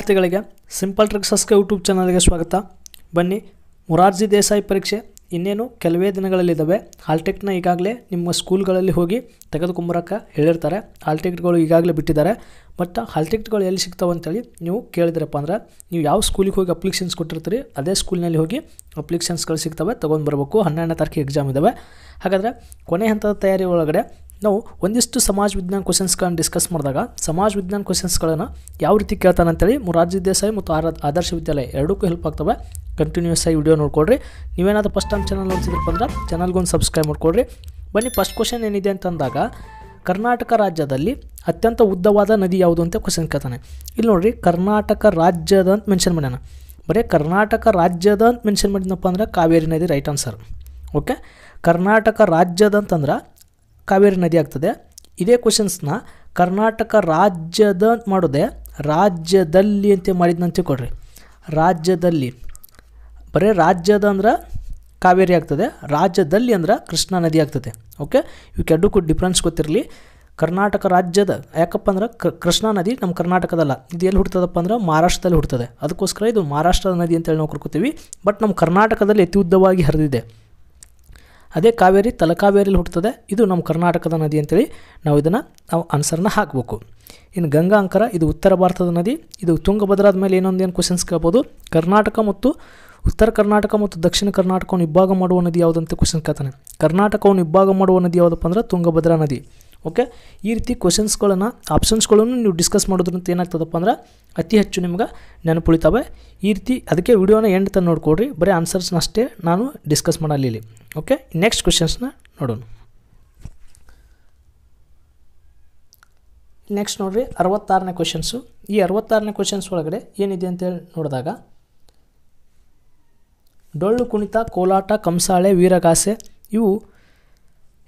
ವಿದ್ಯಾರ್ಥಿಗಳಿಗೆ simple ಟ್ರಿಕ್ಸಸ್ಗೆ YouTube ಚಾನಲ್ಗೆ ಸ್ವಾಗತ ಬನ್ನಿ ಮುರಾರ್ಜಿ ದೇಸಾಯಿ ಪರೀಕ್ಷೆ ಇನ್ನೇನು ಕೆಲವೇ ದಿನಗಳಲ್ಲಿದ್ದಾವೆ ಹಾಲ್ಟೆಕ್ನ ಈಗಾಗಲೇ ನಿಮ್ಮ ಸ್ಕೂಲ್ಗಳಲ್ಲಿ ಹೋಗಿ ತೆಗೆದುಕೊಂಬರಕ್ಕೆ ಹೇಳಿರ್ತಾರೆ ಹಾಲ್ಟೆಕ್ಟ್ಗಳು ಈಗಾಗಲೇ ಬಿಟ್ಟಿದ್ದಾರೆ ಬಟ್ ಹಾಲ್ಟೆಕ್ಟ್ಗಳು ಎಲ್ಲಿ ಸಿಗ್ತಾವೆ ಅಂತೇಳಿ ನೀವು ಕೇಳಿದ್ರಪ್ಪ ಅಂದ್ರೆ ನೀವು ಯಾವ ಸ್ಕೂಲಿಗೆ ಹೋಗಿ ಅಪ್ಲಿಕೇಶನ್ಸ್ ಕೊಟ್ಟಿರ್ತೀರಿ ಅದೇ ಸ್ಕೂಲ್ನಲ್ಲಿ ಹೋಗಿ ಅಪ್ಲಿಕೇಶನ್ಸ್ಗಳು ಸಿಗ್ತವೆ ತೊಗೊಂಡು ಬರಬೇಕು ಹನ್ನೆರಡನೇ ತಾರೀಕು ಎಕ್ಸಾಮ್ ಇದ್ದಾವೆ ಹಾಗಾದರೆ ಕೊನೆ ಹಂತದ ತಯಾರಿ ಒಳಗಡೆ ನಾವು ಒಂದಿಷ್ಟು ಸಮಾಜ ವಿಜ್ಞಾನ ಕ್ವಶನ್ಸ್ಗಳನ್ನು ಡಿಸ್ಕಸ್ ಮಾಡಿದಾಗ ಸಮಾಜ ವಿಜ್ಞಾನ ಕ್ವಶನ್ಸ್ಗಳನ್ನು ಯಾವ ರೀತಿ ಕೇಳ್ತಾನೆ ಅಂತೇಳಿ ಮುರಾರ್ಜಿ ದೇಸಾಯಿ ಮತ್ತು ಆರ ಆದರ್ಶ ವಿದ್ಯಾಲಯ ಎರಡಕ್ಕೂ ಹೆಲ್ಪ್ ಆಗ್ತವೆ ಕಂಟಿನ್ಯೂಸ್ ಆಗಿ ವಿಡಿಯೋ ನೋಡ್ಕೊಳ್ರಿ ನೀವೇನಾದರೂ ಫಸ್ಟ್ ಟೈಮ್ ಚಾನಲ್ ನೋಡ್ತಿದ್ರಪ್ಪ ಅಂದ್ರೆ ಚಾನಲ್ಗೊಂದು ಸಬ್ಸ್ಕ್ರೈಬ್ ಮಾಡಿಕೊಡ್ರಿ ಬನ್ನಿ ಫಸ್ಟ್ ಕ್ವಶನ್ ಏನಿದೆ ಅಂತಂದಾಗ ಕರ್ನಾಟಕ ರಾಜ್ಯದಲ್ಲಿ ಅತ್ಯಂತ ಉದ್ದವಾದ ನದಿ ಯಾವುದು ಅಂತ ಕ್ವಶನ್ ಕೇಳ್ತಾನೆ ಇಲ್ಲಿ ನೋಡಿರಿ ಕರ್ನಾಟಕ ರಾಜ್ಯದ ಅಂತ ಮೆನ್ಷನ್ ಮಾಡ್ಯಾನ ಬರೀ ಕರ್ನಾಟಕ ರಾಜ್ಯದ ಅಂತ ಮೆನ್ಷನ್ ಮಾಡಿದ್ನಪ್ಪ ಅಂದ್ರೆ ಕಾವೇರಿ ನದಿ ರೈಟ್ ಆನ್ಸರ್ ಓಕೆ ಕರ್ನಾಟಕ ರಾಜ್ಯದ ಅಂತಂದ್ರೆ ಕಾವೇರಿ ನದಿ ಆಗ್ತದೆ ಇದೇ ಕ್ವಶನ್ಸ್ನ ಕರ್ನಾಟಕ ರಾಜ್ಯದ ಮಾಡೋದೆ ರಾಜ್ಯದಲ್ಲಿ ಅಂತ ಮಾಡಿದ್ನಂತ ತಿಳ್ಕೊಳ್ರಿ ರಾಜ್ಯದಲ್ಲಿ ಬರೀ ರಾಜ್ಯದ ಅಂದ್ರೆ ಕಾವೇರಿ ಆಗ್ತದೆ ರಾಜ್ಯದಲ್ಲಿ ಅಂದ್ರೆ ಕೃಷ್ಣಾ ನದಿ ಆಗ್ತದೆ ಓಕೆ ಇವಕ್ಕೆ ಕೂಡ ಡಿಫ್ರೆನ್ಸ್ ಗೊತ್ತಿರಲಿ ಕರ್ನಾಟಕ ರಾಜ್ಯದ ಯಾಕಪ್ಪ ಅಂದ್ರೆ ಕೃಷ್ಣಾ ನದಿ ನಮ್ಮ ಕರ್ನಾಟಕದಲ್ಲ ಇದು ಎಲ್ಲಿ ಹುಡ್ತದಪ್ಪ ಅಂದ್ರೆ ಮಹಾರಾಷ್ಟ್ರದಲ್ಲಿ ಹುಡ್ತದೆ ಅದಕ್ಕೋಸ್ಕರ ಇದು ಮಹಾರಾಷ್ಟ್ರದ ನದಿ ಅಂತೇಳಿ ನಾವು ಕರ್ಕೋತೀವಿ ಬಟ್ ನಮ್ಮ ಕರ್ನಾಟಕದಲ್ಲಿ ಅತಿ ಉದ್ದವಾಗಿ ಹರಿದಿದೆ ಅದೇ ಕಾವೇರಿ ತಲಕಾವೇರಿಲಿ ಹುಟ್ಟುತ್ತದೆ ಇದು ನಮ್ಮ ಕರ್ನಾಟಕದ ನದಿ ಅಂತೇಳಿ ನಾವು ಇದನ್ನು ನಾವು ಆನ್ಸರ್ನ ಹಾಕಬೇಕು ಇನ್ನು ಗಂಗಾ ಅಂಕರ ಇದು ಉತ್ತರ ಭಾರತದ ನದಿ ಇದು ತುಂಗಭದ್ರಾದ ಮೇಲೆ ಏನೊಂದು ಏನು ಕ್ವಶನ್ಸ್ ಕೇಳ್ಬೋದು ಕರ್ನಾಟಕ ಮತ್ತು ಉತ್ತರ ಕರ್ನಾಟಕ ಮತ್ತು ದಕ್ಷಿಣ ಕರ್ನಾಟಕವನ್ನು ಇಬ್ಬಾಗ ಮಾಡುವ ನದಿ ಯಾವುದಂತ ಕ್ವಶನ್ ಕೇಳ್ತಾನೆ ಕರ್ನಾಟಕವನ್ನು ಇಬ್ಬಾಗ ಮಾಡುವ ನದಿ ಯಾವುದಪ್ಪ ಅಂದ್ರೆ ತುಂಗಭದ್ರಾ ನದಿ ಓಕೆ ಈ ರೀತಿ ಕ್ವೆಶನ್ಸ್ಗಳನ್ನು ಆಪ್ಷನ್ಸ್ಗಳನ್ನು ನೀವು ಡಿಸ್ಕಸ್ ಮಾಡೋದ್ರಂತ ಏನಾಗ್ತದಪ್ಪ ಅಂದ್ರೆ ಅತಿ ಹೆಚ್ಚು ನಿಮ್ಗೆ ನೆನಪುಳಿತಾವೆ ಈ ರೀತಿ ಅದಕ್ಕೆ ವಿಡಿಯೋನ ಎಂಡ್ ತಂದು ನೋಡ್ಕೊಡ್ರಿ ಬರೀ ಆನ್ಸರ್ಸ್ನ ಅಷ್ಟೇ ನಾನು ಡಿಸ್ಕಸ್ ಮಾಡಲಿಲ್ಲ ಓಕೆ ನೆಕ್ಸ್ಟ್ ಕ್ವೆಶನ್ಸ್ನ ನೋಡೋಣ ನೆಕ್ಸ್ಟ್ ನೋಡಿರಿ ಅರವತ್ತಾರನೇ ಕ್ವಶನ್ಸು ಈ ಅರವತ್ತಾರನೇ ಕ್ವೆಶನ್ಸ್ ಒಳಗಡೆ ಏನಿದೆ ಅಂತೇಳಿ ನೋಡಿದಾಗ ಡೊಳ್ಳು ಕುಣಿತ ಕೋಲಾಟ ಕಂಸಾಳೆ ವೀರಗಾಸೆ ಇವು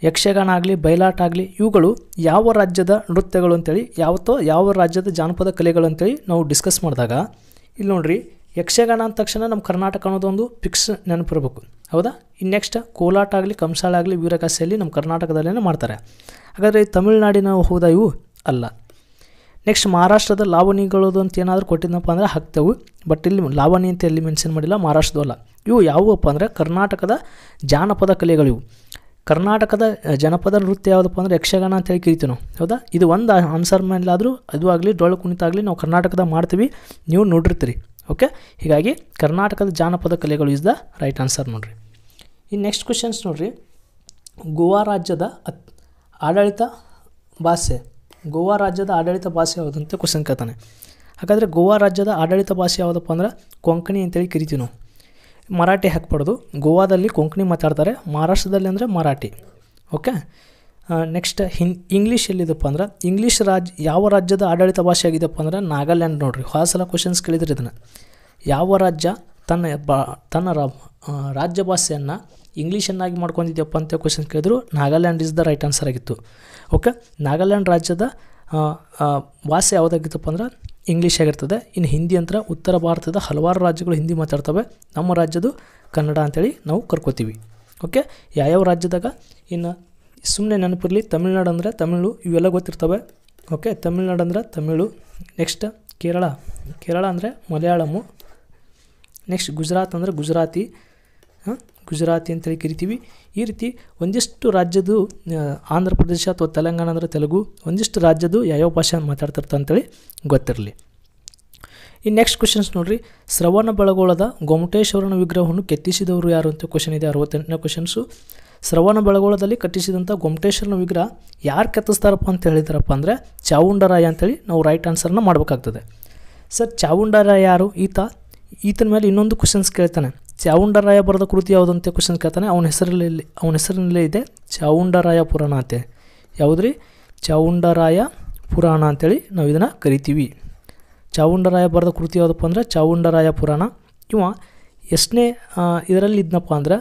ಯಕ್ಷಗಾನ ಆಗಲಿ ಬಯಲಾಟ ಆಗಲಿ ಇವುಗಳು ಯಾವ ರಾಜ್ಯದ ನೃತ್ಯಗಳು ಅಂತೇಳಿ ಯಾವತ್ತೋ ಯಾವ ರಾಜ್ಯದ ಜಾನಪದ ಕಲೆಗಳು ಅಂತೇಳಿ ನಾವು ಡಿಸ್ಕಸ್ ಮಾಡಿದಾಗ ಇಲ್ಲಿ ನೋಡ್ರಿ ಯಕ್ಷಗಾನ ಅಂದ ತಕ್ಷಣ ನಮ್ಮ ಕರ್ನಾಟಕ ಅನ್ನೋದೊಂದು ಫಿಕ್ಸ್ ನೆನಪಿರ್ಬೇಕು ಹೌದಾ ಇನ್ನು ನೆಕ್ಸ್ಟ್ ಕೋಲಾಟ ಆಗಲಿ ಕಂಸಾಳ ಆಗಲಿ ವೀರಕಾಸೆಯಲ್ಲಿ ನಮ್ಮ ಕರ್ನಾಟಕದಲ್ಲೇ ಮಾಡ್ತಾರೆ ಹಾಗಾದರೆ ತಮಿಳುನಾಡಿನ ಹೋದ ಇವು ಅಲ್ಲ ನೆಕ್ಸ್ಟ್ ಮಹಾರಾಷ್ಟ್ರದ ಲಾವಣಿಗಳು ಅಂತ ಏನಾದರೂ ಕೊಟ್ಟಿದ್ದಪ್ಪ ಅಂದರೆ ಹಾಕ್ತೇವೆ ಬಟ್ ಇಲ್ಲಿ ಲಾವಣಿ ಅಂತ ಎಲ್ಲಿ ಮೆನ್ಷನ್ ಮಾಡಿಲ್ಲ ಮಹಾರಾಷ್ಟ್ರದ ಅಲ್ಲ ಇವು ಯಾವುವಪ್ಪ ಅಂದರೆ ಕರ್ನಾಟಕದ ಜಾನಪದ ಕಲೆಗಳಿವು ಕರ್ನಾಟಕದ ಜನಪದ ನೃತ್ಯ ಯಾವುದಪ್ಪ ಅಂದರೆ ಯಕ್ಷಗಾನ ಅಂತೇಳಿ ಕರಿತೀವಿ ನಾವು ಹೌದಾ ಇದು ಒಂದು ಆನ್ಸರ್ ಮೇಲಾದರೂ ಅದು ಆಗಲಿ ಡೊಳ್ಳು ಕುಣಿತ ಆಗಲಿ ನಾವು ಕರ್ನಾಟಕದ ಮಾಡ್ತೀವಿ ನೀವು ನೋಡಿರ್ತೀರಿ ಓಕೆ ಹೀಗಾಗಿ ಕರ್ನಾಟಕದ ಜಾನಪದ ಕಲೆಗಳು ಇಸ್ ದ ರೈಟ್ ಆನ್ಸರ್ ನೋಡಿರಿ ಈ ನೆಕ್ಸ್ಟ್ ಕ್ವೆಶನ್ಸ್ ನೋಡಿರಿ ಗೋವಾ ರಾಜ್ಯದ ಅತ್ ಆಡಳಿತ ಭಾಷೆ ಗೋವಾ ರಾಜ್ಯದ ಆಡಳಿತ ಭಾಷೆ ಯಾವುದಂತ ಕ್ವಶನ್ ಕೇಳ್ತಾನೆ ಹಾಗಾದರೆ ಗೋವಾ ರಾಜ್ಯದ ಆಡಳಿತ ಭಾಷೆ ಯಾವುದಪ್ಪ ಅಂದ್ರೆ ಕೊಂಕಣಿ ಅಂತೇಳಿ ಕರಿತೀವಿ ನಾವು ಮರಾಠಿ ಹಾಕ್ಬಾರ್ದು ಗೋವಾದಲ್ಲಿ ಕೊಂಕಣಿ ಮಾತಾಡ್ತಾರೆ ಮಹಾರಾಷ್ಟ್ರದಲ್ಲಿ ಅಂದರೆ ಮರಾಠಿ ಓಕೆ ನೆಕ್ಸ್ಟ್ ಹಿನ್ ಇಂಗ್ಲೀಷ್ ಎಲ್ಲಿದಪ್ಪ ಅಂದ್ರೆ ಇಂಗ್ಲೀಷ್ ರಾಜ್ ಯಾವ ರಾಜ್ಯದ ಆಡಳಿತ ಭಾಷೆ ಆಗಿದೆಪ್ಪ ಅಂದ್ರೆ ನಾಗಾಲ್ಯಾಂಡ್ ನೋಡಿರಿ ಹೊಸ ಸಲ ಕ್ವಶನ್ಸ್ ಕೇಳಿದ್ರಿ ಇದನ್ನು ಯಾವ ರಾಜ್ಯ ತನ್ನ ಬಾ ತನ್ನ ರಾಜ್ಯ ಭಾಷೆಯನ್ನು ಇಂಗ್ಲೀಷನ್ನಾಗಿ ಮಾಡ್ಕೊಂಡಿದ್ಯಪ್ಪ ಅಂತ ಕ್ವಶನ್ ಕೇಳಿದ್ರು Nagaland is the right answer ಆಗಿತ್ತು ಓಕೆ ನಾಗಾಲ್ಯಾಂಡ್ ರಾಜ್ಯದ ಭಾಷೆ ಯಾವುದಾಗಿತ್ತಪ್ಪ ಅಂದ್ರೆ ಇಂಗ್ಲೀಷ್ ಆಗಿರ್ತದೆ ಇನ್ನು ಹಿಂದಿ ಅಂತ ಉತ್ತರ ಭಾರತದ ಹಲವಾರು ರಾಜ್ಯಗಳು ಹಿಂದಿ ಮಾತಾಡ್ತವೆ ನಮ್ಮ ರಾಜ್ಯದು ಕನ್ನಡ ಅಂತೇಳಿ ನಾವು ಕರ್ಕೋತೀವಿ ಓಕೆ ಯಾವ್ಯಾವ ರಾಜ್ಯದಾಗ ಇನ್ನು ಸುಮ್ಮನೆ ನೆನಪಿರಲಿ ತಮಿಳ್ನಾಡು ಅಂದರೆ ತಮಿಳು ಇವೆಲ್ಲ ಗೊತ್ತಿರ್ತವೆ ಓಕೆ ತಮಿಳ್ನಾಡು ಅಂದರೆ ತಮಿಳು ನೆಕ್ಸ್ಟ್ ಕೇರಳ ಕೇರಳ ಅಂದರೆ ಮಲಯಾಳಮು ನೆಕ್ಸ್ಟ್ ಗುಜರಾತ್ ಅಂದರೆ ಗುಜರಾತಿ ಹಾಂ ಗುಜರಾತಿ ಅಂತೇಳಿ ಕರಿತೀವಿ ಈ ರೀತಿ ಒಂದಿಷ್ಟು ರಾಜ್ಯದ್ದು ಆಂಧ್ರ ಪ್ರದೇಶ ಅಥವಾ ತೆಲಂಗಾಣ ಅಂದರೆ ತೆಲುಗು ಒಂದಿಷ್ಟು ರಾಜ್ಯದ್ದು ಯಾವ್ಯಾವ ಭಾಷೆ ಮಾತಾಡ್ತಿರ್ತ ಅಂತೇಳಿ ಗೊತ್ತಿರಲಿ ಈ ನೆಕ್ಸ್ಟ್ ಕ್ವಶನ್ಸ್ ನೋಡಿರಿ ಶ್ರವಣ ಬೆಳಗೊಳದ ಗೊಮಟೇಶ್ವರನ ವಿಗ್ರಹವನ್ನು ಕೆತ್ತಿಸಿದವರು ಯಾರು ಅಂತ ಕ್ವಶನ್ ಇದೆ ಅರವತ್ತೆಂಟನೇ ಕ್ವಶನ್ಸು ಶ್ರವಣ ಬೆಳಗೊಳದಲ್ಲಿ ಕಟ್ಟಿಸಿದಂಥ ಗೊಮಟೇಶ್ವರನ ವಿಗ್ರಹ ಯಾರು ಕೆತ್ತಿಸ್ತಾರಪ್ಪ ಅಂತ ಹೇಳಿದಾರಪ್ಪ ಅಂದರೆ ಚಾವುಂಡರಾಯ ಅಂತೇಳಿ ನಾವು ರೈಟ್ ಆನ್ಸರ್ನ ಮಾಡಬೇಕಾಗ್ತದೆ ಸರ್ ಚಾವುಂಡರಾಯ ಯಾರು ಈತ ಈತನ ಮೇಲೆ ಇನ್ನೊಂದು ಕ್ವಶನ್ಸ್ ಕೇಳ್ತಾನೆ ಚಾವುಂಡರಾಯ ಬರೆದ ಕೃತಿ ಯಾವುದಂತೆ ಕ್ವಶನ್ ಕೇಳ್ತಾನೆ ಅವನ ಹೆಸರಲ್ಲಿ ಅವನ ಹೆಸರಿನಲ್ಲೇ ಇದೆ ಚಾವುಂಡರಾಯ ಪುರಾಣ ಅಂತೆ ಯಾವುದ್ರಿ ಚಾವುಂಡರಾಯ ಪುರಾಣ ಅಂತೇಳಿ ನಾವು ಇದನ್ನು ಕರಿತೀವಿ ಚಾವುಂಡರಾಯ ಬರೆದ ಕೃತಿ ಯಾವುದಪ್ಪ ಅಂದರೆ ಚಾವುಂಡರಾಯ ಪುರಾಣ ಇವ ಎಷ್ಟನೇ ಇದರಲ್ಲಿ ಇದ್ನಪ್ಪ ಅಂದ್ರೆ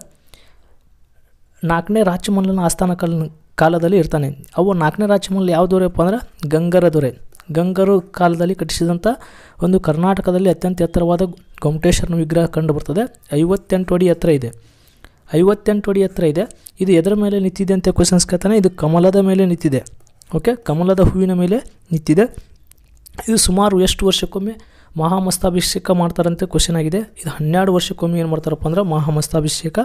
ನಾಲ್ಕನೇ ರಾಜಮಲ್ಲನ ಆಸ್ಥಾನ ಕಾಲ ಕಾಲದಲ್ಲಿ ಇರ್ತಾನೆ ಅವು ನಾಲ್ಕನೇ ರಾಜಮಲ್ಲ ಯಾವ ದೊರೆಯಪ್ಪ ಅಂದ್ರೆ ಗಂಗರ ದೊರೆ ಗಂಗರು ಕಾಲದಲ್ಲಿ ಕಟ್ಟಿಸಿದಂಥ ಒಂದು ಕರ್ನಾಟಕದಲ್ಲಿ ಅತ್ಯಂತ ಎತ್ತರವಾದ ಗೊಮಟೇಶ್ವರನ ವಿಗ್ರಹ ಕಂಡು ಬರ್ತದೆ ಐವತ್ತೆಂಟು ಅಡಿ ಹತ್ರ ಇದೆ ಐವತ್ತೆಂಟು ಅಡಿ ಹತ್ರ ಇದೆ ಇದು ಎದರ ಮೇಲೆ ನಿಂತಿದೆ ಅಂತ ಕ್ವಶನ್ಸ್ ಕೇಳ್ತಾನೆ ಇದು ಕಮಲದ ಮೇಲೆ ನಿಂತಿದೆ ಓಕೆ ಕಮಲದ ಹೂವಿನ ಮೇಲೆ ನಿಂತಿದೆ ಇದು ಸುಮಾರು ಎಷ್ಟು ವರ್ಷಕ್ಕೊಮ್ಮೆ ಮಹಾಮಸ್ತಾಭಿಷೇಕ ಮಾಡ್ತಾರಂತೆ ಕ್ವಶನ್ ಆಗಿದೆ ಇದು ಹನ್ನೆರಡು ವರ್ಷಕ್ಕೊಮ್ಮೆ ಏನು ಮಾಡ್ತಾರಪ್ಪ ಅಂದ್ರೆ ಮಹಾಮಸ್ತಾಭಿಷೇಕ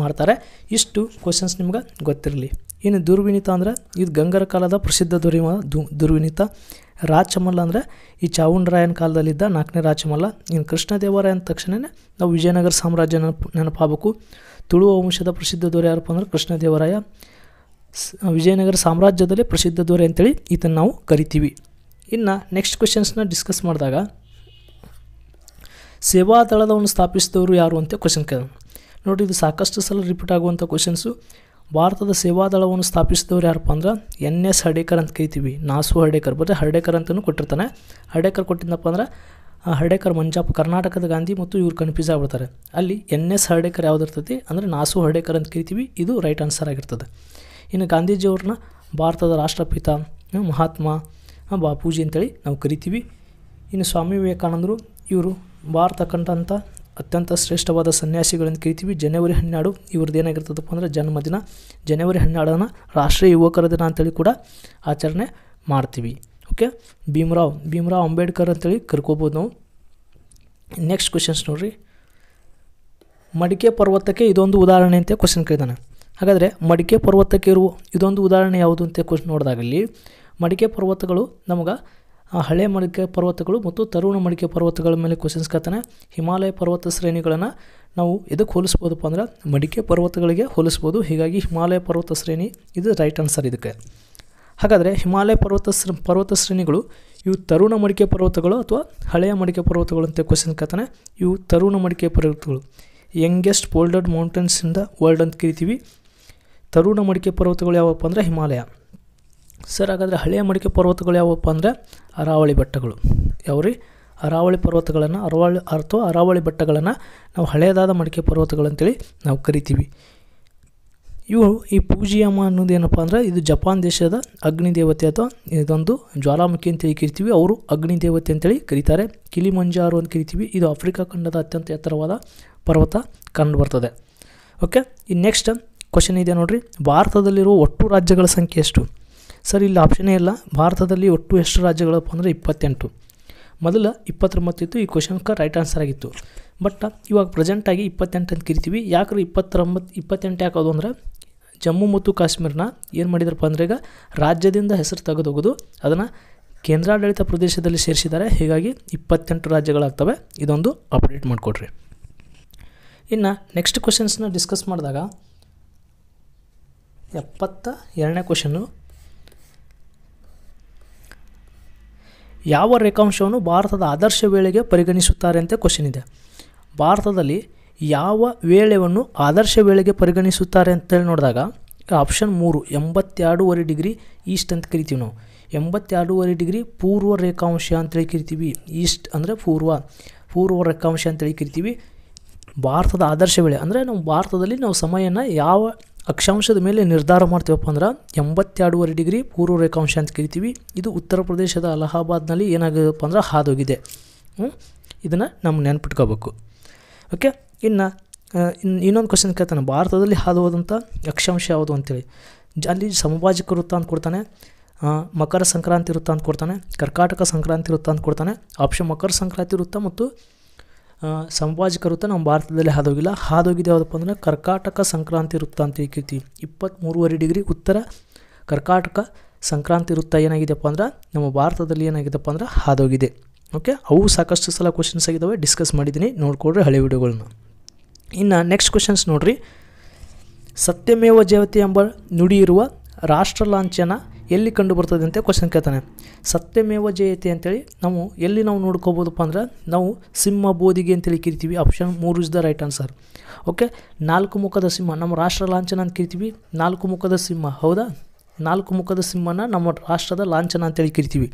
ಮಾಡ್ತಾರೆ ಇಷ್ಟು ಕ್ವಶನ್ಸ್ ನಿಮ್ಗೆ ಗೊತ್ತಿರಲಿ ಇನ್ನು ದುರ್ವಿನೀತ ಅಂದರೆ ಇದು ಗಂಗರ ಕಾಲದ ಪ್ರಸಿದ್ಧ ದುರಿಮ ದು ದುರ್ವಿನೀತ ರಾಜಮಲ್ಲ ಅಂದರೆ ಈ ಚಾವುಂಡರಾಯನ ಕಾಲದಲ್ಲಿದ್ದ ನಾಲ್ಕನೇ ರಾಜಮಲ್ಲ ಇನ್ನು ಕೃಷ್ಣದೇವರಾಯ ಅಂದ ತಕ್ಷಣವೇ ನಾವು ವಿಜಯನಗರ ಸಾಮ್ರಾಜ್ಯ ನೆನಪು ನೆನಪಾಗಬೇಕು ತುಳುವ ವಂಶದ ಪ್ರಸಿದ್ಧ ದೊರೆ ಯಾರಪ್ಪ ಅಂದ್ರೆ ಕೃಷ್ಣದೇವರಾಯ ವಿಜಯನಗರ ಸಾಮ್ರಾಜ್ಯದಲ್ಲಿ ಪ್ರಸಿದ್ಧ ದೊರೆ ಅಂತೇಳಿ ಇದನ್ನು ನಾವು ಕರಿತೀವಿ ಇನ್ನು ನೆಕ್ಸ್ಟ್ ಕ್ವೆಶನ್ಸ್ನ ಡಿಸ್ಕಸ್ ಮಾಡಿದಾಗ ಸೇವಾದಳದವನ್ನು ಸ್ಥಾಪಿಸಿದವರು ಯಾರು ಅಂತ ಕ್ವಶನ್ ಕೇಳೋಣ ನೋಡಿ ಇದು ಸಾಕಷ್ಟು ಸಲ ರಿಪೀಟ್ ಆಗುವಂಥ ಕ್ವಶನ್ಸು ಭಾರತದ ಸೇವಾದಳವನ್ನು ಸ್ಥಾಪಿಸಿದವರು ಯಾರಪ್ಪ ಅಂದ್ರೆ ಎನ್ ಎಸ್ ಹರ್ಡೇಕರ್ ಅಂತ ಕರಿತೀವಿ ನಾಸು ಹರ್ಡೇಕರ್ ಬರೀ ಹರ್ಡೇಕರ್ ಅಂತಲೂ ಕೊಟ್ಟಿರ್ತಾನೆ ಹರ್ಡೇಕರ್ ಕೊಟ್ಟಿದ್ದಪ್ಪ ಅಂದ್ರೆ ಹರ್ಡೇಕರ್ ಮಂಜಾಪ್ ಕರ್ನಾಟಕದ ಗಾಂಧಿ ಮತ್ತು ಇವ್ರು ಕನ್ಫ್ಯೂಸ್ ಆಗ್ಬಿಡ್ತಾರೆ ಅಲ್ಲಿ ಎನ್ ಎಸ್ ಹರ್ಡೇಕರ್ ಯಾವುದಿರ್ತೈತಿ ಅಂದರೆ ನಾಸು ಹರ್ಡೇಕರ್ ಅಂತ ಕರಿತೀವಿ ಇದು ರೈಟ್ ಆನ್ಸರ್ ಆಗಿರ್ತದೆ ಇನ್ನು ಗಾಂಧೀಜಿಯವ್ರನ್ನ ಭಾರತದ ರಾಷ್ಟ್ರಪಿತ ಮಹಾತ್ಮ ಬಾಪೂಜಿ ಅಂತೇಳಿ ನಾವು ಕರಿತೀವಿ ಇನ್ನು ಸ್ವಾಮಿ ವಿವೇಕಾನಂದರು ಇವರು ಭಾರತ ಕಂಡಂಥ ಅತ್ಯಂತ ಶ್ರೇಷ್ಠವಾದ ಸನ್ಯಾಸಿಗಳನ್ನು ಕರಿತೀವಿ ಜನವರಿ ಹನ್ನೆರಡು ಇವ್ರದ್ದು ಏನಾಗಿರ್ತದಪ್ಪ ಅಂದರೆ ಜನ್ಮದಿನ ಜನವರಿ ಹನ್ನೆರಡನ್ನು ರಾಷ್ಟ್ರೀಯ ಯುವಕರ ದಿನ ಅಂತೇಳಿ ಕೂಡ ಆಚರಣೆ ಮಾಡ್ತೀವಿ ಓಕೆ ಭೀಮರಾವ್ ಭೀಮರಾವ್ ಅಂಬೇಡ್ಕರ್ ಅಂತೇಳಿ ಕರ್ಕೋಬೋದು ನಾವು ನೆಕ್ಸ್ಟ್ ಕ್ವೆಶನ್ಸ್ ನೋಡ್ರಿ ಮಡಿಕೆ ಪರ್ವತಕ್ಕೆ ಇದೊಂದು ಉದಾಹರಣೆ ಅಂತ ಕ್ವಶನ್ ಕೇಳಿದಾನೆ ಹಾಗಾದರೆ ಮಡಿಕೆ ಪರ್ವತಕ್ಕೆ ಇರುವ ಇದೊಂದು ಉದಾಹರಣೆ ಯಾವುದು ಅಂತ ಕ್ವಶನ್ ನೋಡಿದಾಗಲ್ಲಿ ಮಡಿಕೆ ಪರ್ವತಗಳು ನಮಗೆ ಆ ಹಳೆ ಮಡಿಕೆ ಪರ್ವತಗಳು ಮತ್ತು ತರುಣ ಮಡಿಕೆ ಪರ್ವತಗಳ ಮೇಲೆ ಕ್ವಶನ್ಸ್ ಕೇಳ್ತಾನೆ ಹಿಮಾಲಯ ಪರ್ವತ ಶ್ರೇಣಿಗಳನ್ನು ನಾವು ಇದಕ್ಕೆ ಹೋಲಿಸ್ಬೋದಪ್ಪ ಅಂದ್ರೆ ಮಡಿಕೆ ಪರ್ವತಗಳಿಗೆ ಹೋಲಿಸ್ಬೋದು ಹೀಗಾಗಿ ಹಿಮಾಲಯ ಪರ್ವತ ಶ್ರೇಣಿ ಇದು ರೈಟ್ ಆನ್ಸರ್ ಇದಕ್ಕೆ ಹಾಗಾದರೆ ಹಿಮಾಲಯ ಪರ್ವತ ಪರ್ವತ ಶ್ರೇಣಿಗಳು ಇವು ತರುಣ ಮಡಿಕೆ ಪರ್ವತಗಳು ಅಥವಾ ಹಳೆಯ ಮಡಿಕೆ ಪರ್ವತಗಳು ಅಂತ ಕ್ವಶನ್ ಕೇಳ್ತಾನೆ ಇವು ತರುಣ ಮಡಿಕೆ ಪರ್ವತಗಳು ಯಂಗೆಸ್ಟ್ ಫೋಲ್ಡೆಡ್ ಮೌಂಟೇನ್ಸ್ ವರ್ಲ್ಡ್ ಅಂತ ಕರಿತೀವಿ ತರುಣ ಮಡಿಕೆ ಪರ್ವತಗಳು ಯಾವಪ್ಪ ಅಂದರೆ ಹಿಮಾಲಯ ಸರ್ ಹಾಗಾದರೆ ಹಳೆಯ ಮಡಿಕೆ ಪರ್ವತಗಳು ಯಾವಪ್ಪ ಅಂದರೆ ಅರಾವಳಿ ಬೆಟ್ಟಗಳು ಯಾವ್ರಿ ಅರಾವಳಿ ಪರ್ವತಗಳನ್ನು ಅರಾವಳಿ ಅಥವಾ ಅರಾವಳಿ ಬೆಟ್ಟಗಳನ್ನು ನಾವು ಹಳೆಯದಾದ ಮಡಿಕೆ ಪರ್ವತಗಳಂತೇಳಿ ನಾವು ಕರಿತೀವಿ ಇವು ಈ ಪೂಜಿಯಮ್ಮ ಅನ್ನೋದು ಏನಪ್ಪ ಅಂದರೆ ಇದು ಜಪಾನ್ ದೇಶದ ಅಗ್ನಿ ದೇವತೆ ಅಥವಾ ಇದೊಂದು ಜ್ವಾಲಾಮುಖಿ ಅಂತೇಳಿ ಕರಿತೀವಿ ಅವರು ಅಗ್ನಿ ದೇವತೆ ಅಂತೇಳಿ ಕರೀತಾರೆ ಕಿಲಿಮಂಜಾರು ಅಂತ ಕರಿತೀವಿ ಇದು ಆಫ್ರಿಕಾ ಖಂಡದ ಅತ್ಯಂತ ಎತ್ತರವಾದ ಪರ್ವತ ಕಂಡು ಬರ್ತದೆ ಓಕೆ ಈ ನೆಕ್ಸ್ಟ್ ಕ್ವಶನ್ ಇದೆ ನೋಡಿರಿ ಭಾರತದಲ್ಲಿರುವ ಒಟ್ಟು ರಾಜ್ಯಗಳ ಸಂಖ್ಯೆ ಎಷ್ಟು ಸರ್ ಇಲ್ಲಿ ಆಪ್ಷನೇ ಇಲ್ಲ ಭಾರತದಲ್ಲಿ ಒಟ್ಟು ಎಷ್ಟು ರಾಜ್ಯಗಳಪ್ಪ ಅಂದರೆ ಇಪ್ಪತ್ತೆಂಟು ಮೊದಲು ಇಪ್ಪತ್ತೊಂಬತ್ತಿತ್ತು ಈ ಕ್ವಶನ್ಗೆ ರೈಟ್ ಆನ್ಸರ್ ಆಗಿತ್ತು ಬಟ್ ಇವಾಗ ಪ್ರೆಸೆಂಟಾಗಿ ಇಪ್ಪತ್ತೆಂಟು ಅಂತ ಕರಿತೀವಿ ಯಾಕಂದ್ರೆ ಇಪ್ಪತ್ತೊಂಬತ್ತು ಇಪ್ಪತ್ತೆಂಟು ಯಾಕೋದು ಅಂದರೆ ಜಮ್ಮು ಮತ್ತು ಕಾಶ್ಮೀರನ ಏನು ಮಾಡಿದ್ರಪ್ಪ ಅಂದ್ರೆ ಈಗ ರಾಜ್ಯದಿಂದ ಹೆಸರು ತೆಗೆದೋಗೋದು ಅದನ್ನು ಕೇಂದ್ರಾಡಳಿತ ಪ್ರದೇಶದಲ್ಲಿ ಸೇರಿಸಿದ್ದಾರೆ ಹೀಗಾಗಿ ಇಪ್ಪತ್ತೆಂಟು ರಾಜ್ಯಗಳಾಗ್ತವೆ ಇದೊಂದು ಅಪ್ಡೇಟ್ ಮಾಡಿಕೊಡ್ರಿ ಇನ್ನು ನೆಕ್ಸ್ಟ್ ಕ್ವಶನ್ಸ್ನ ಡಿಸ್ಕಸ್ ಮಾಡಿದಾಗ ಎಪ್ಪತ್ತ ಎರಡನೇ ಕ್ವಶನ್ನು ಯಾವ ರೇಖಾಂಶವನ್ನು ಭಾರತದ ಆದರ್ಶ ವೇಳೆಗೆ ಪರಿಗಣಿಸುತ್ತಾರೆ ಅಂತ ಕ್ವಶನ್ ಇದೆ ಭಾರತದಲ್ಲಿ ಯಾವ ವೇಳೆಯನ್ನು ಆದರ್ಶ ವೇಳೆಗೆ ಪರಿಗಣಿಸುತ್ತಾರೆ ಅಂತೇಳಿ ನೋಡಿದಾಗ ಆಪ್ಷನ್ ಮೂರು ಎಂಬತ್ತೆರಡೂವರೆ ಡಿಗ್ರಿ ಈಸ್ಟ್ ಅಂತ ಕರಿತೀವಿ ನಾವು ಎಂಬತ್ತೆರಡೂವರೆ ಡಿಗ್ರಿ ಪೂರ್ವ ರೇಖಾಂಶ ಅಂತೇಳಿ ಕರಿತೀವಿ ಈಸ್ಟ್ ಅಂದರೆ ಪೂರ್ವ ಪೂರ್ವ ರೇಖಾಂಶ ಅಂತೇಳಿ ಕರಿತೀವಿ ಭಾರತದ ಆದರ್ಶ ವೇಳೆ ಅಂದರೆ ನಾವು ಭಾರತದಲ್ಲಿ ನಾವು ಸಮಯನ ಯಾವ ಅಕ್ಷಾಂಶದ ಮೇಲೆ ನಿರ್ಧಾರ ಮಾಡ್ತೀವಪ್ಪ ಅಂದ್ರೆ ಎಂಬತ್ತೆರಡೂವರೆ ಡಿಗ್ರಿ ಪೂರ್ವ ರೇಖಾಂಶ ಅಂತ ಕರಿತೀವಿ ಇದು ಉತ್ತರ ಪ್ರದೇಶದ ಅಲಹಾಬಾದ್ನಲ್ಲಿ ಏನಾಗಪ್ಪ ಅಂದ್ರೆ ಹಾದೋಗಿದೆ ಇದನ್ನು ನಮ್ಮ ನೆನ್ಪಿಟ್ಕೋಬೇಕು ಓಕೆ ಇನ್ನು ಇನ್ನು ಇನ್ನೊಂದು ಕ್ವಶನ್ ಕೇಳ್ತಾನೆ ಭಾರತದಲ್ಲಿ ಹಾದು ಹೋದಂಥ ಅಕ್ಷಾಂಶ ಯಾವುದು ಅಂತೇಳಿ ಅಲ್ಲಿ ಸಮಭಾಜಕ ವೃತ್ತ ಅಂತ ಕೊಡ್ತಾನೆ ಮಕರ ಸಂಕ್ರಾಂತಿ ವೃತ್ತ ಅಂತ ಕೊಡ್ತಾನೆ ಕರ್ಕಾಟಕ ಸಂಕ್ರಾಂತಿ ವೃತ್ತ ಅಂತ ಕೊಡ್ತಾನೆ ಆಪ್ಷನ್ ಮಕರ ಸಂಕ್ರಾಂತಿ ವೃತ್ತ ಮತ್ತು ಸಂಭಾಜಿ ವೃತ್ತ ನಮ್ಮ ಭಾರತದಲ್ಲಿ ಹಾದೋಗಿಲ್ಲ ಹಾದೋಗಿದೆ ಯಾವುದಪ್ಪ ಅಂದ್ರೆ ಕರ್ಕಾಟಕ ಸಂಕ್ರಾಂತಿ ವೃತ್ತ ಅಂತ ಹೇಳ್ತೀವಿ ಇಪ್ಪತ್ತ್ಮೂರುವರೆ ಡಿಗ್ರಿ ಉತ್ತರ ಕರ್ಕಾಟಕ ಸಂಕ್ರಾಂತಿ ವೃತ್ತ ಏನಾಗಿದೆಪ್ಪ ಅಂದ್ರೆ ನಮ್ಮ ಭಾರತದಲ್ಲಿ ಏನಾಗಿದೆಪ್ಪ ಅಂದ್ರೆ ಹಾದೋಗಿದೆ ಓಕೆ ಅವು ಸಾಕಷ್ಟು ಸಲ ಕ್ವಶನ್ಸ್ ಆಗಿದ್ದಾವೆ ಡಿಸ್ಕಸ್ ಮಾಡಿದ್ದೀನಿ ನೋಡಿಕೊಡ್ರಿ ಹಳೆ ವಿಡಿಯೋಗಳನ್ನ ಇನ್ನು ನೆಕ್ಸ್ಟ್ ಕ್ವಶನ್ಸ್ ನೋಡಿರಿ ಸತ್ಯಮೇವ ಜಯವತಿ ಎಂಬ ನುಡಿ ಇರುವ ರಾಷ್ಟ್ರ ಲಾಂಛನ ಎಲ್ಲಿ ಕಂಡು ಬರ್ತದೆ ಅಂತ ಕ್ವಶನ್ ಕೇಳ್ತಾನೆ ಸತ್ಯಮೇವ ಜಯತೆ ಅಂತೇಳಿ ನಾವು ಎಲ್ಲಿ ನಾವು ನೋಡ್ಕೋಬೋದಪ್ಪ ಅಂದ್ರೆ ನಾವು ಸಿಂಹ ಬೋಧಿಗೆ ಅಂತೇಳಿ ಕರಿತೀವಿ ಆಪ್ಷನ್ ಮೂರು is the right answer okay ನಾಲ್ಕು ಮುಖದ ಸಿಂಹ ನಮ್ಮ ರಾಷ್ಟ್ರ ಲಾಂಛನ ಅಂತ ಕರಿತೀವಿ ನಾಲ್ಕು ಮುಖದ ಸಿಂಹ ಹೌದಾ ನಾಲ್ಕು ಮುಖದ ಸಿಂಹನ ನಮ್ಮ ರಾಷ್ಟ್ರದ ಲಾಂಛನ ಅಂತೇಳಿ ಕರಿತೀವಿ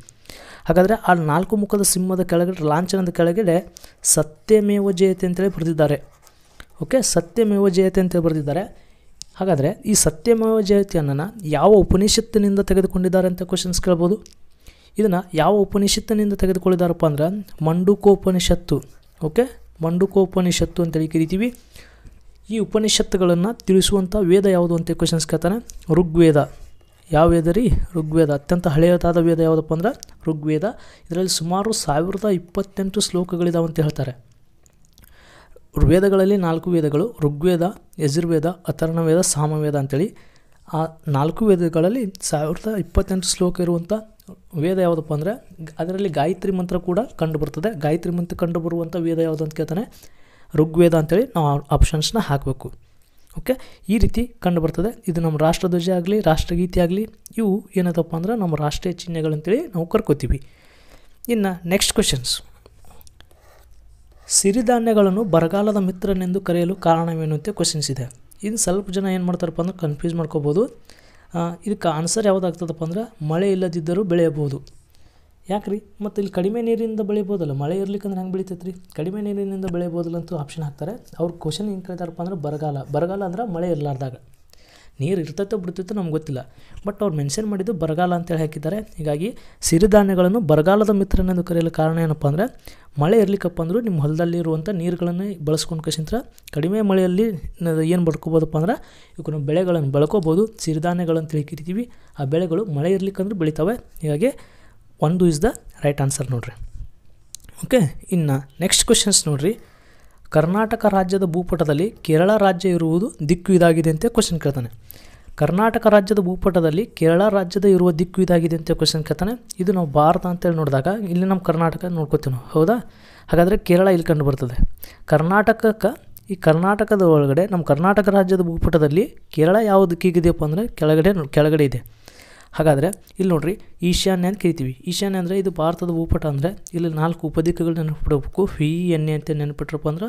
ಹಾಗಾದರೆ ಆ ನಾಲ್ಕು ಮುಖದ ಸಿಂಹದ ಕೆಳಗಡೆ ಲಾಂಛನದ ಕೆಳಗಡೆ ಸತ್ಯಮೇವ ಜಯತೆ ಅಂತೇಳಿ ಬರೆದಿದ್ದಾರೆ ಓಕೆ ಸತ್ಯಮೇವ ಜಯತೆ ಅಂತೇಳಿ ಬರೆದಿದ್ದಾರೆ ಹಾಗಾದರೆ ಈ ಸತ್ಯಮೇವ ಅನ್ನನ ಯಾವ ಉಪನಿಷತ್ತಿನಿಂದ ತೆಗೆದುಕೊಂಡಿದ್ದಾರೆ ಅಂತ ಕ್ವಶನ್ಸ್ ಕೇಳ್ಬೋದು ಇದನ್ನು ಯಾವ ಉಪನಿಷತ್ತಿನಿಂದ ತೆಗೆದುಕೊಳ್ಳಿದಾರಪ್ಪ ಅಂದ್ರೆ ಮಂಡುಕೋಪನಿಷತ್ತು ಓಕೆ ಮಂಡುಕೋಪನಿಷತ್ತು ಅಂತೇಳಿ ಕರಿತೀವಿ ಈ ಉಪನಿಷತ್ತುಗಳನ್ನು ತಿಳಿಸುವಂಥ ವೇದ ಯಾವುದು ಅಂತ ಕ್ವಶನ್ಸ್ ಕೇಳ್ತಾನೆ ಋಗ್ವೇದ ಯಾವ ವೇದ ರೀ ಋಗ್ವೇದ ಅತ್ಯಂತ ಹಳೆಯದಾದ ವೇದ ಯಾವುದಪ್ಪ ಅಂದ್ರೆ ಋಗ್ವೇದ ಇದರಲ್ಲಿ ಸುಮಾರು ಸಾವಿರದ ಇಪ್ಪತ್ತೆಂಟು ಶ್ಲೋಕಗಳಿದಾವಂತ ಹೇಳ್ತಾರೆ ವೇದಗಳಲ್ಲಿ ನಾಲ್ಕು ವೇದಗಳು ಋಗ್ವೇದ ಯಜುರ್ವೇದ ಅಥರ್ಣವೇದ ಸಾಮವೇದ ಅಂತೇಳಿ ಆ ನಾಲ್ಕು ವೇದಗಳಲ್ಲಿ ಸಾವಿರದ ಇಪ್ಪತ್ತೆಂಟು ಶ್ಲೋಕ ಇರುವಂಥ ವೇದ ಯಾವುದಪ್ಪ ಅಂದರೆ ಅದರಲ್ಲಿ ಗಾಯತ್ರಿ ಮಂತ್ರ ಕೂಡ ಕಂಡು ಬರ್ತದೆ ಗಾಯತ್ರಿ ಮಂತ್ರ ಕಂಡು ಬರುವಂಥ ವೇದ ಯಾವುದು ಅಂತ ಕೇಳ್ತಾನೆ ಋಗ್ವೇದ ಅಂತೇಳಿ ನಾವು ಆಪ್ಷನ್ಸ್ನ ಹಾಕಬೇಕು ಓಕೆ ಈ ರೀತಿ ಕಂಡು ಬರ್ತದೆ ಇದು ನಮ್ಮ ರಾಷ್ಟ್ರಧ್ವಜ ಆಗಲಿ ರಾಷ್ಟ್ರಗೀತೆ ಆಗಲಿ ಇವು ಏನದಪ್ಪ ಅಂದ್ರೆ ನಮ್ಮ ರಾಷ್ಟ್ರೀಯ ಚಿಹ್ನೆಗಳಂತೇಳಿ ನಾವು ಕರ್ಕೋತೀವಿ ಇನ್ನು ನೆಕ್ಸ್ಟ್ ಕ್ವೆಶನ್ಸ್ ಸಿರಿಧಾನ್ಯಗಳನ್ನು ಬರಗಾಲದ ಮಿತ್ರನೆಂದು ಕರೆಯಲು ಕಾರಣವೇನು ಅಂತ ಕ್ವಶನ್ಸ್ ಇದೆ ಇನ್ನು ಸ್ವಲ್ಪ ಜನ ಏನು ಮಾಡ್ತಾರಪ್ಪ ಅಂದ್ರೆ ಕನ್ಫ್ಯೂಸ್ ಮಾಡ್ಕೋಬೋದು ಇದಕ್ಕೆ ಆನ್ಸರ್ ಯಾವುದಾಗ್ತದಪ್ಪ ಅಂದ್ರೆ ಮಳೆ ಇಲ್ಲದಿದ್ದರೂ ಬೆಳೆಯಬಹುದು ಯಾಕ್ರಿ ಮತ್ತು ಇಲ್ಲಿ ಕಡಿಮೆ ನೀರಿನಿಂದ ಬೆಳೆಯಬೋದಲ್ಲ ಮಳೆ ಇರ್ಲಿಕ್ಕಂದ್ರೆ ಹೆಂಗೆ ರೀ ಕಡಿಮೆ ನೀರಿನಿಂದ ಬೆಳೆಯಬೋದಲ್ಲ ಆಪ್ಷನ್ ಹಾಕ್ತಾರೆ ಅವ್ರು ಕ್ವಶನ್ ಏನು ಕರೀತಾರಪ್ಪ ಅಂದ್ರೆ ಬರಗಾಲ ಬರಗಾಲ ಅಂದ್ರೆ ಮಳೆ ಇರಲಾರ್ದಾಗ ನೀರು ಇರ್ತೈತೋ ಬಿಡ್ತೈತೋ ನಮ್ಗೆ ಗೊತ್ತಿಲ್ಲ ಬಟ್ ಅವ್ರು ಮೆನ್ಷನ್ ಮಾಡಿದ್ದು ಬರಗಾಲ ಅಂತೇಳಿ ಹಾಕಿದ್ದಾರೆ ಹೀಗಾಗಿ ಸಿರಿಧಾನ್ಯಗಳನ್ನು ಬರಗಾಲದ ಮಿತ್ರನೆಂದು ಕರೆಯಲು ಕಾರಣ ಏನಪ್ಪ ಅಂದರೆ ಮಳೆ ಇರಲಿಕ್ಕಪ್ಪ ಅಂದರೂ ನಿಮ್ಮ ಹೊಲದಲ್ಲಿ ಇರುವಂಥ ನೀರುಗಳನ್ನು ಬಳಸ್ಕೊಂಡು ಕಸಿಂತ್ರ ಕಡಿಮೆ ಮಳೆಯಲ್ಲಿ ಏನು ಬಡ್ಕೋಬೋದಪ್ಪ ಅಂದ್ರೆ ನಾವು ಬೆಳೆಗಳನ್ನು ಬೆಳ್ಕೋಬೋದು ಸಿರಿಧಾನ್ಯಗಳನ್ನು ತಿಳಿಕಿರ್ತೀವಿ ಆ ಬೆಳೆಗಳು ಮಳೆ ಇರಲಿಕ್ಕಂದ್ರೆ ಬೆಳಿತಾವೆ ಹೀಗಾಗಿ ಒಂದು ಇಸ್ ದ ರೈಟ್ ಆನ್ಸರ್ ನೋಡ್ರಿ ಓಕೆ ಇನ್ನು ನೆಕ್ಸ್ಟ್ ಕ್ವೆಶನ್ಸ್ ನೋಡ್ರಿ ಕರ್ನಾಟಕ ರಾಜ್ಯದ ಭೂಪಟದಲ್ಲಿ ಕೇರಳ ರಾಜ್ಯ ಇರುವುದು ದಿಕ್ಕು ಇದಾಗಿದೆ ಅಂತ ಕ್ವಶನ್ ಕೇಳ್ತಾನೆ ಕರ್ನಾಟಕ ರಾಜ್ಯದ ಭೂಪಟದಲ್ಲಿ ಕೇರಳ ರಾಜ್ಯದ ಇರುವ ದಿಕ್ಕು ಇದಾಗಿದೆ ಅಂತ ಕ್ವಶನ್ ಕೇಳ್ತಾನೆ ಇದು ನಾವು ಭಾರತ ಅಂತೇಳಿ ನೋಡಿದಾಗ ಇಲ್ಲಿ ನಮ್ಮ ಕರ್ನಾಟಕ ನೋಡ್ಕೋತೀವಿ ನಾವು ಹೌದಾ ಹಾಗಾದರೆ ಕೇರಳ ಇಲ್ಲಿ ಕಂಡು ಬರ್ತದೆ ಕರ್ನಾಟಕಕ್ಕೆ ಈ ಕರ್ನಾಟಕದ ಒಳಗಡೆ ನಮ್ಮ ಕರ್ನಾಟಕ ರಾಜ್ಯದ ಭೂಪಟದಲ್ಲಿ ಕೇರಳ ಯಾವ ದಿಕ್ಕಿಗಿದೆಯಪ್ಪ ಅಂದರೆ ಕೆಳಗಡೆ ಕೆಳಗಡೆ ಇದೆ ಹಾಗಾದರೆ ಇಲ್ಲಿ ನೋಡ್ರಿ ಈಶಾನ್ಯ ಅಂತ ಕರಿತೀವಿ ಈಶಾನ್ಯ ಅಂದರೆ ಇದು ಭಾರತದ ಭೂಪಟ ಅಂದರೆ ಇಲ್ಲಿ ನಾಲ್ಕು ಉಪದಿಕ್ಕಗಳು ನೆನಪಿಡಬೇಕು ವಿ ಎಣ್ಣೆ ಅಂತ ನೆನಪಿಟ್ರಪ್ಪ ಅಂದ್ರೆ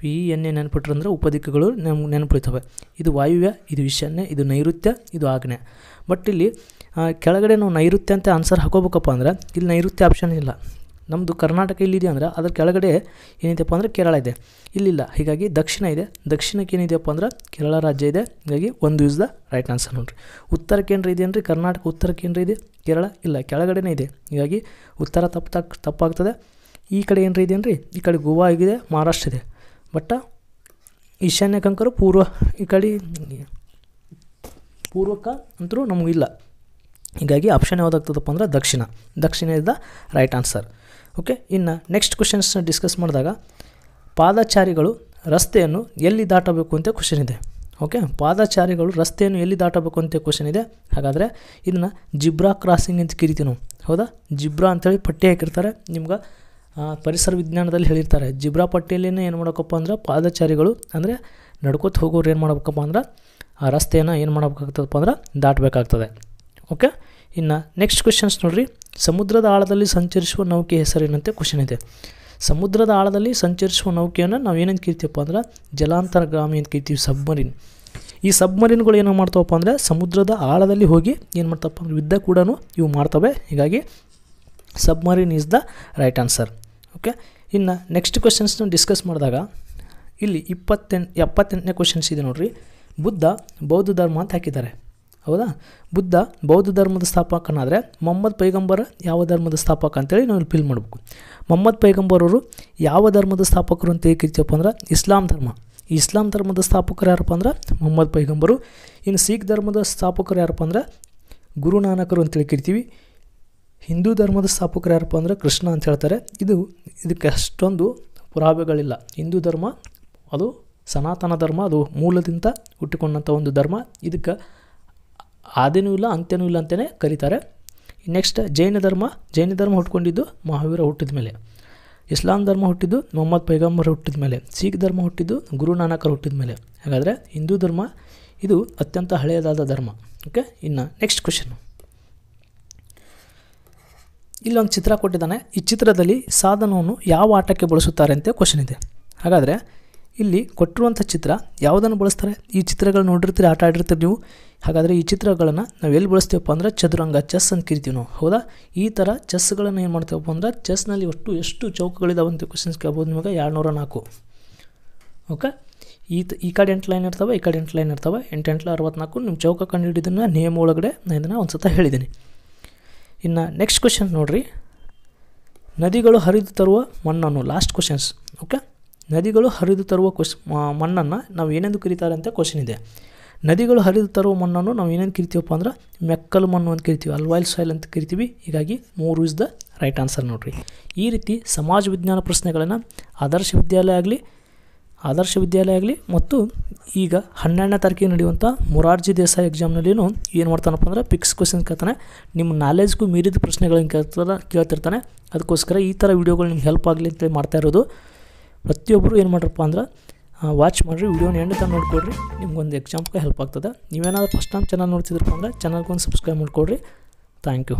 ವಿ ಎಣ್ಣೆ ನೆನಪಿಟ್ರೆ ಅಂದರೆ ಉಪದಿಕ್ಕುಗಳು ನಮ್ಗೆ ನೆನಪಿಡ್ತವೆ ಇದು ವಾಯುವ್ಯ ಇದು ಈಶಾನ್ಯ ಇದು ನೈಋತ್ಯ ಇದು ಆಗ್ನೇಯ ಬಟ್ ಇಲ್ಲಿ ಕೆಳಗಡೆ ನಾವು ನೈಋತ್ಯ ಅಂತ ಆನ್ಸರ್ ಹಾಕೋಬೇಕಪ್ಪ ಅಂದರೆ ಇಲ್ಲಿ ನೈಋತ್ಯ ಆಪ್ಷನ್ ಇಲ್ಲ ನಮ್ಮದು ಕರ್ನಾಟಕ ಇಲ್ಲಿದೆ ಅಂದರೆ ಅದರ ಕೆಳಗಡೆ ಏನಿದೆಯಪ್ಪ ಅಂದರೆ ಕೇರಳ ಇದೆ ಇಲ್ಲಿಲ್ಲ ಹೀಗಾಗಿ ದಕ್ಷಿಣ ಇದೆ ದಕ್ಷಿಣಕ್ಕೆ ಏನಿದೆಯಪ್ಪ ಅಂದ್ರೆ ಕೇರಳ ರಾಜ್ಯ ಇದೆ ಹೀಗಾಗಿ ಒಂದು ಯೂಸ್ ದ ರೈಟ್ ಆನ್ಸರ್ ನೋಡಿರಿ ಉತ್ತರಕ್ಕೆ ಏನ್ರಿ ಇದೆ ಅಂದರೆ ಕರ್ನಾಟಕ ಉತ್ತರಕ್ಕೆ ಏನ್ರಿ ಇದೆ ಕೇರಳ ಇಲ್ಲ ಕೆಳಗಡೆನೇ ಇದೆ ಹೀಗಾಗಿ ಉತ್ತರ ತಪ್ಪು ತಪ್ಪಾಗ್ತದೆ ಈ ಕಡೆ ಏನರ ಇದೆ ಅನ್ರಿ ಈ ಕಡೆ ಗೋವಾ ಆಗಿದೆ ಮಹಾರಾಷ್ಟ್ರ ಇದೆ ಬಟ್ ಈಶಾನ್ಯ ಕಂಕರು ಪೂರ್ವ ಈ ಕಡೆ ಪೂರ್ವಕ ಅಂತರೂ ನಮಗಿಲ್ಲ ಹೀಗಾಗಿ ಆಪ್ಷನ್ ಯಾವುದಾಗ್ತದಪ್ಪ ಅಂದ್ರೆ ದಕ್ಷಿಣ ದಕ್ಷಿಣ is the right answer okay ಇನ್ನು ನೆಕ್ಸ್ಟ್ ಕ್ವಶನ್ಸ್ನ ಡಿಸ್ಕಸ್ ಮಾಡಿದಾಗ ಪಾದಚಾರಿಗಳು ರಸ್ತೆಯನ್ನು ಎಲ್ಲಿ ದಾಟಬೇಕು ಅಂತ ಕ್ವಶನ್ ಇದೆ ಓಕೆ ಪಾದಚಾರಿಗಳು ರಸ್ತೆಯನ್ನು ಎಲ್ಲಿ ದಾಟಬೇಕು ಅಂತ ಕ್ವಶನ್ ಇದೆ ಹಾಗಾದರೆ ಇದನ್ನು ಜಿಬ್ರಾ ಕ್ರಾಸಿಂಗ್ ಅಂತ ಕರೀತೀವಿ ನಾವು ಹೌದಾ ಜಿಬ್ರಾ ಅಂತೇಳಿ ಪಟ್ಟಿ ಹಾಕಿರ್ತಾರೆ ನಿಮ್ಗೆ ಪರಿಸರ ವಿಜ್ಞಾನದಲ್ಲಿ ಹೇಳಿರ್ತಾರೆ ಜಿಬ್ರಾ ಪಟ್ಟಿಯಲ್ಲಿನೇ ಏನು ಮಾಡೋಕ್ಕಪ್ಪ ಅಂದ್ರೆ ಪಾದಚಾರಿಗಳು ಅಂದರೆ ನಡ್ಕೋತ ಹೋಗೋರು ಏನು ಮಾಡ್ಬೇಕಪ್ಪ ಅಂದ್ರೆ ಆ ರಸ್ತೆಯನ್ನು ಏನು ಮಾಡಬೇಕಾಗ್ತದಪ್ಪ ಅಂದ್ರೆ ದಾಟಬೇಕಾಗ್ತದೆ ಓಕೆ ಇನ್ನು ನೆಕ್ಸ್ಟ್ ಕ್ವೆಶನ್ಸ್ ನೋಡಿರಿ ಸಮುದ್ರದ ಆಳದಲ್ಲಿ ಸಂಚರಿಸುವ ನೌಕೆ ಹೆಸರೇನಂತೆ ಕ್ವಶನ್ ಇದೆ ಸಮುದ್ರದ ಆಳದಲ್ಲಿ ಸಂಚರಿಸುವ ನೌಕೆಯನ್ನು ನಾವು ಏನಂತ ಕೇಳ್ತೀವಪ್ಪ ಅಂದ್ರೆ ಜಲಾಂತರಗಾಮಿ ಅಂತ ಕೇಳ್ತೀವಿ ಸಬ್ಮರೀನ್ ಈ ಸಬ್ಮರೀನ್ಗಳು ಏನೋ ಮಾಡ್ತಾವಪ್ಪ ಅಂದರೆ ಸಮುದ್ರದ ಆಳದಲ್ಲಿ ಹೋಗಿ ಏನು ಮಾಡ್ತಪ್ಪ ಅಂದ್ರೆ ಯುದ್ಧ ಕೂಡ ಇವು ಮಾಡ್ತವೆ ಹೀಗಾಗಿ submarine is the right answer okay ಇನ್ನು ನೆಕ್ಸ್ಟ್ ಕ್ವಶನ್ಸ್ನ ಡಿಸ್ಕಸ್ ಮಾಡಿದಾಗ ಇಲ್ಲಿ ಇಪ್ಪತ್ತೆಂಟು ಎಪ್ಪತ್ತೆಂಟನೇ ಕ್ವಶನ್ಸ್ ಇದೆ ನೋಡಿರಿ ಬುದ್ಧ ಬೌದ್ಧ ಧರ್ಮ ಅಂತ ಹಾಕಿದ್ದಾರೆ ಹೌದಾ ಬುದ್ಧ ಬೌದ್ಧ ಧರ್ಮದ ಸ್ಥಾಪಕನಾದರೆ ಮೊಹಮ್ಮದ್ ಪೈಗಂಬರ ಯಾವ ಧರ್ಮದ ಸ್ಥಾಪಕ ಅಂತೇಳಿ ನಾವು ಫೀಲ್ ಮಾಡಬೇಕು ಮೊಹಮ್ಮದ್ ಅವರು ಯಾವ ಧರ್ಮದ ಸ್ಥಾಪಕರು ಅಂತ ಹೇಗಿರ್ತೀವಪ್ಪ ಅಂದ್ರೆ ಇಸ್ಲಾಂ ಧರ್ಮ ಇಸ್ಲಾಂ ಧರ್ಮದ ಸ್ಥಾಪಕರು ಯಾರಪ್ಪ ಅಂದ್ರೆ ಮೊಹಮ್ಮದ್ ಪೈಗಂಬರು ಇನ್ನು ಸಿಖ್ ಧರ್ಮದ ಸ್ಥಾಪಕರು ಯಾರಪ್ಪ ಅಂದ್ರೆ ಗುರುನಾನಕರು ಅಂತೇಳಿ ಕಿರ್ತೀವಿ ಹಿಂದೂ ಧರ್ಮದ ಸ್ಥಾಪಕರು ಯಾರಪ್ಪ ಅಂದರೆ ಕೃಷ್ಣ ಅಂತ ಹೇಳ್ತಾರೆ ಇದು ಇದಕ್ಕೆ ಅಷ್ಟೊಂದು ಪುರಾವೆಗಳಿಲ್ಲ ಹಿಂದೂ ಧರ್ಮ ಅದು ಸನಾತನ ಧರ್ಮ ಅದು ಮೂಲದಿಂದ ಹುಟ್ಟಿಕೊಂಡಂಥ ಒಂದು ಧರ್ಮ ಇದಕ್ಕೆ ಆದಿನೂ ಇಲ್ಲ ಅಂತ್ಯನೂ ಇಲ್ಲ ಅಂತಲೇ ಕರೀತಾರೆ ನೆಕ್ಸ್ಟ್ ಜೈನ ಧರ್ಮ ಜೈನ ಧರ್ಮ ಹುಟ್ಕೊಂಡಿದ್ದು ಮಹಾವೀರ ಹುಟ್ಟಿದ ಮೇಲೆ ಇಸ್ಲಾಂ ಧರ್ಮ ಹುಟ್ಟಿದ್ದು ಮೊಹಮ್ಮದ್ ಪೈಗಂಬರ್ ಹುಟ್ಟಿದ ಮೇಲೆ ಸಿಖ್ ಧರ್ಮ ಹುಟ್ಟಿದ್ದು ಗುರು ಹುಟ್ಟಿದ ಮೇಲೆ ಹಾಗಾದರೆ ಹಿಂದೂ ಧರ್ಮ ಇದು ಅತ್ಯಂತ ಹಳೆಯದಾದ ಧರ್ಮ ಓಕೆ ಇನ್ನು ನೆಕ್ಸ್ಟ್ ಕ್ವೆಶನ್ ಇಲ್ಲೊಂದು ಚಿತ್ರ ಕೊಟ್ಟಿದ್ದಾನೆ ಈ ಚಿತ್ರದಲ್ಲಿ ಸಾಧನವನ್ನು ಯಾವ ಆಟಕ್ಕೆ ಬಳಸುತ್ತಾರೆ ಅಂತ ಕ್ವಶನ್ ಇದೆ ಹಾಗಾದರೆ ಇಲ್ಲಿ ಕೊಟ್ಟಿರುವಂಥ ಚಿತ್ರ ಯಾವುದನ್ನು ಬಳಸ್ತಾರೆ ಈ ಚಿತ್ರಗಳು ನೋಡಿರ್ತೀರಿ ಆಟ ಆಡಿರ್ತೀರಿ ನೀವು ಹಾಗಾದರೆ ಈ ಚಿತ್ರಗಳನ್ನು ನಾವು ಎಲ್ಲಿ ಬಳಸ್ತೀವಪ್ಪ ಅಂದರೆ ಚದುರಂಗ ಚೆಸ್ ಅಂತ ಕಿರ್ತೀವಿ ನಾವು ಹೌದಾ ಈ ಥರ ಚೆಸ್ಗಳನ್ನು ಏನು ಮಾಡ್ತೀವಪ್ಪ ಅಂದ್ರೆ ಚೆಸ್ನಲ್ಲಿ ಒಟ್ಟು ಎಷ್ಟು ಚೌಕಗಳಿದಾವೆ ಅಂತ ಕ್ವಶನ್ಸ್ ಕೇಳ್ಬೋದು ನಿಮಗೆ ನೂರ ನಾಲ್ಕು ಓಕೆ ಈ ಈ ಕಡೆ ಎಂಟು ಲೈನ್ ಇರ್ತವೆ ಈ ಕಡೆ ಎಂಟು ಲೈನ್ ಇರ್ತವೆ ಎಂಟು ಅರವತ್ತ್ನಾಲ್ಕು ಅರವತ್ನಾಲ್ಕು ನಿಮ್ಮ ಚೌಕ ಕಂಡು ಹಿಡಿದನ್ನು ನೇಮ್ ಒಳಗಡೆ ನಾನು ಇದನ್ನು ಒಂದು ಸತ ಹೇಳಿದ್ದೀನಿ ಇನ್ನು ನೆಕ್ಸ್ಟ್ ಕ್ವಶನ್ ನೋಡಿರಿ ನದಿಗಳು ಹರಿದು ತರುವ ಮಣ್ಣನ್ನು ಲಾಸ್ಟ್ ಕ್ವಶನ್ಸ್ ಓಕೆ ನದಿಗಳು ಹರಿದು ತರುವ ಕ್ವಶ್ ಮಣ್ಣನ್ನು ನಾವು ಏನೆಂದು ಕರೀತಾರೆ ಅಂತ ಕ್ವಶನ್ ಇದೆ ನದಿಗಳು ಹರಿದು ತರುವ ಮಣ್ಣನ್ನು ನಾವು ಏನೇನು ಕರಿತೀವಪ್ಪ ಅಂದ್ರೆ ಮೆಕ್ಕಲು ಮಣ್ಣು ಅಂತ ಕರಿತೀವಿ ಅಲ್ವಾಯ್ಲ್ ಸಾಯಿಲ್ ಅಂತ ಕರಿತೀವಿ ಹೀಗಾಗಿ ಮೂರು ಇಸ್ ದ ರೈಟ್ ಆನ್ಸರ್ ನೋಡಿರಿ ಈ ರೀತಿ ಸಮಾಜ ವಿಜ್ಞಾನ ಪ್ರಶ್ನೆಗಳನ್ನು ಆದರ್ಶ ವಿದ್ಯಾಲಯ ಆಗಲಿ ಆದರ್ಶ ವಿದ್ಯಾಲಯ ಆಗಲಿ ಮತ್ತು ಈಗ ಹನ್ನೆರಡನೇ ತಾರೀಕಿಗೆ ನಡೆಯುವಂಥ ಮೊರಾರ್ಜಿ ದೇಸಾಯಿ ಎಕ್ಸಾಮ್ನಲ್ಲಿ ಏನು ಮಾಡ್ತಾನಪ್ಪ ಅಂದ್ರೆ ಪಿಕ್ಸ್ ಕ್ವಶನ್ ಕೇಳ್ತಾನೆ ನಿಮ್ಮ ನಾಲೆಜ್ಗೂ ಮೀರಿದ ಪ್ರಶ್ನೆಗಳನ್ನು ಕೇಳ್ತಾರ ಕೇಳ್ತಿರ್ತಾನೆ ಅದಕ್ಕೋಸ್ಕರ ಈ ಥರ ವೀಡಿಯೋಗಳು ನಿಮ್ಗೆ ಹೆಲ್ಪ್ ಆಗಲಿ ಅಂತೇಳಿ ಮಾಡ್ತಾ ಇರೋದು ಪ್ರತಿಯೊಬ್ಬರು ಏನು ಮಾಡ್ರಪ್ಪ ಅಂದ್ರೆ ವಾಚ್ ಮಾಡಿರಿ ವೀಡಿಯೋನ ಎಂಡ್ ತನಕ ನೋಡಿಕೊಡ್ರಿ ನಿಮ್ಗೊಂದು ಎಕ್ಸಾಂಪ್ಗೆ ಹೆಲ್ಪ್ ಆಗ್ತದೆ ನೀವೇನಾದ್ರೂ ಫಸ್ಟ್ ಟೈಮ್ ಚೆನ್ನಾಗಿ ನೋಡ್ತಿದ್ರಪ್ಪ ಅಂದ್ರೆ ಚಾನಲ್ಗೊಂದು ಸಬ್ಸ್ಕ್ರೈಬ್ ಮಾಡಿಕೊಡ್ರಿ ಥ್ಯಾಂಕ್ ಯು